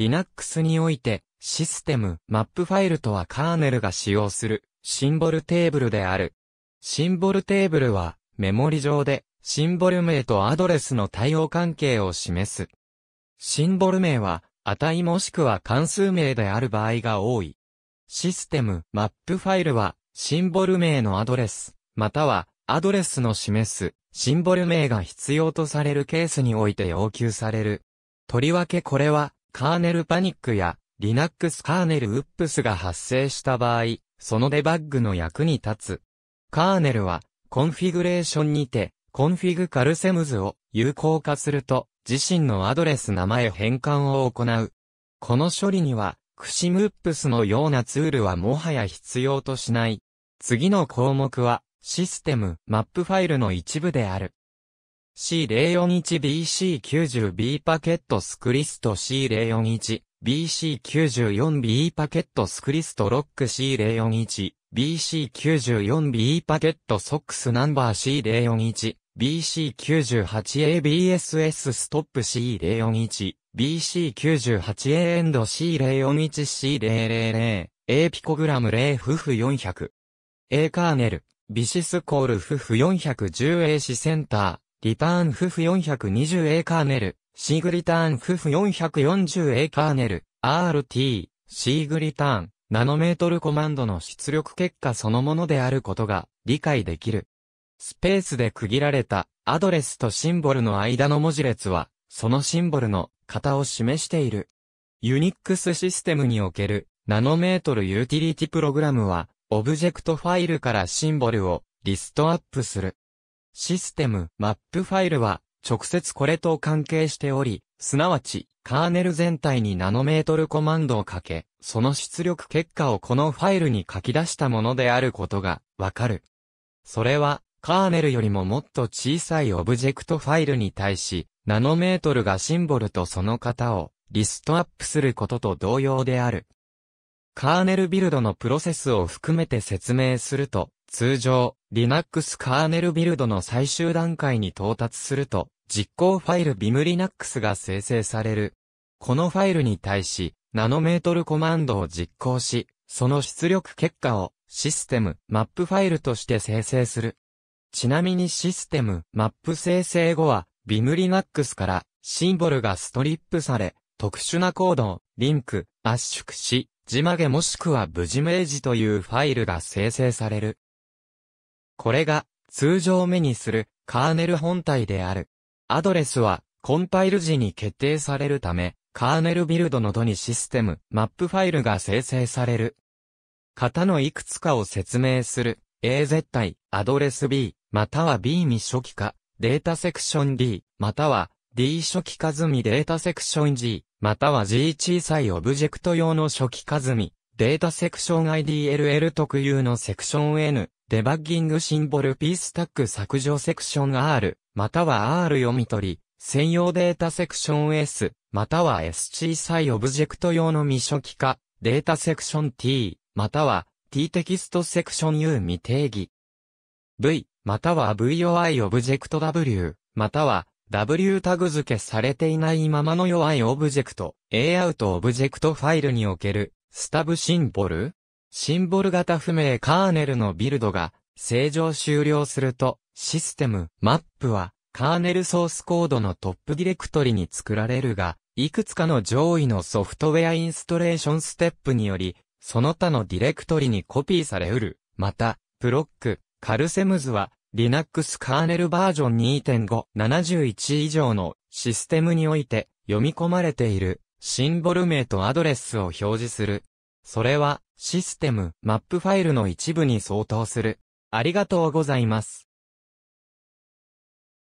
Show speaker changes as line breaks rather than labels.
Linux において、システム、マップファイルとはカーネルが使用する、シンボルテーブルである。シンボルテーブルは、メモリ上で、シンボル名とアドレスの対応関係を示す。シンボル名は、値もしくは関数名である場合が多い。システム、マップファイルは、シンボル名のアドレス、または、アドレスの示す、シンボル名が必要とされるケースにおいて要求される。とりわけこれは、カーネルパニックや Linux カーネルウップスが発生した場合、そのデバッグの役に立つ。カーネルは、コンフィグレーションにて、コンフィグカルセムズを有効化すると、自身のアドレス名前変換を行う。この処理には、クシムップスのようなツールはもはや必要としない。次の項目は、システム、マップファイルの一部である。C041BC90B パケットスクリスト C041BC94B パケットスクリストロック C041BC94B パケットソックスナンバー C041BC98ABSS ストップ C041 BC98A エンド C041C000 A ピコグラム0フフ400 A カーネルビシスコールフフ 410A シセンターリターンフフ 420A カーネル、シーグリターンフフ 440A カーネル、RT、シーグリターン、ナノメートルコマンドの出力結果そのものであることが理解できる。スペースで区切られたアドレスとシンボルの間の文字列は、そのシンボルの型を示している。ユニックスシステムにおけるナノメートルユーティリティプログラムは、オブジェクトファイルからシンボルをリストアップする。システム、マップファイルは、直接これと関係しており、すなわち、カーネル全体にナノメートルコマンドをかけ、その出力結果をこのファイルに書き出したものであることがわかる。それは、カーネルよりももっと小さいオブジェクトファイルに対し、ナノメートルがシンボルとその型をリストアップすることと同様である。カーネルビルドのプロセスを含めて説明すると、通常、Linux カーネルビルドの最終段階に到達すると、実行ファイル vimlinux が生成される。このファイルに対し、ナノメートルコマンドを実行し、その出力結果をシステム、マップファイルとして生成する。ちなみにシステム、マップ生成後は、vimlinux からシンボルがストリップされ、特殊なコードをリンク、圧縮し、字曲げもしくは無字明示というファイルが生成される。これが通常目にするカーネル本体である。アドレスはコンパイル時に決定されるため、カーネルビルドの度にシステム、マップファイルが生成される。型のいくつかを説明する AZ 対アドレス B または B 未初期化データセクション D または D 初期化済みデータセクション G または G 小さいオブジェクト用の初期化済みデータセクション IDLL 特有のセクション N デバッギングシンボルピースタック削除セクション R、または R 読み取り、専用データセクション S、または s 小さいオブジェクト用の未初期化、データセクション T、または T テキストセクション U 未定義。V、または VOI オブジェクト W、または W タグ付けされていないままの弱いオブジェクト、a アウトオブジェクトファイルにおける、スタブシンボルシンボル型不明カーネルのビルドが正常終了すると、システム、マップは、カーネルソースコードのトップディレクトリに作られるが、いくつかの上位のソフトウェアインストレーションステップにより、その他のディレクトリにコピーされうる。また、プロック、カルセムズは、Linux カーネルバージョン2.5、71以上のシステムにおいて読み込まれているシンボル名とアドレスを表示する。それはシステム、マップファイルの一部に相当する。ありがとうございます。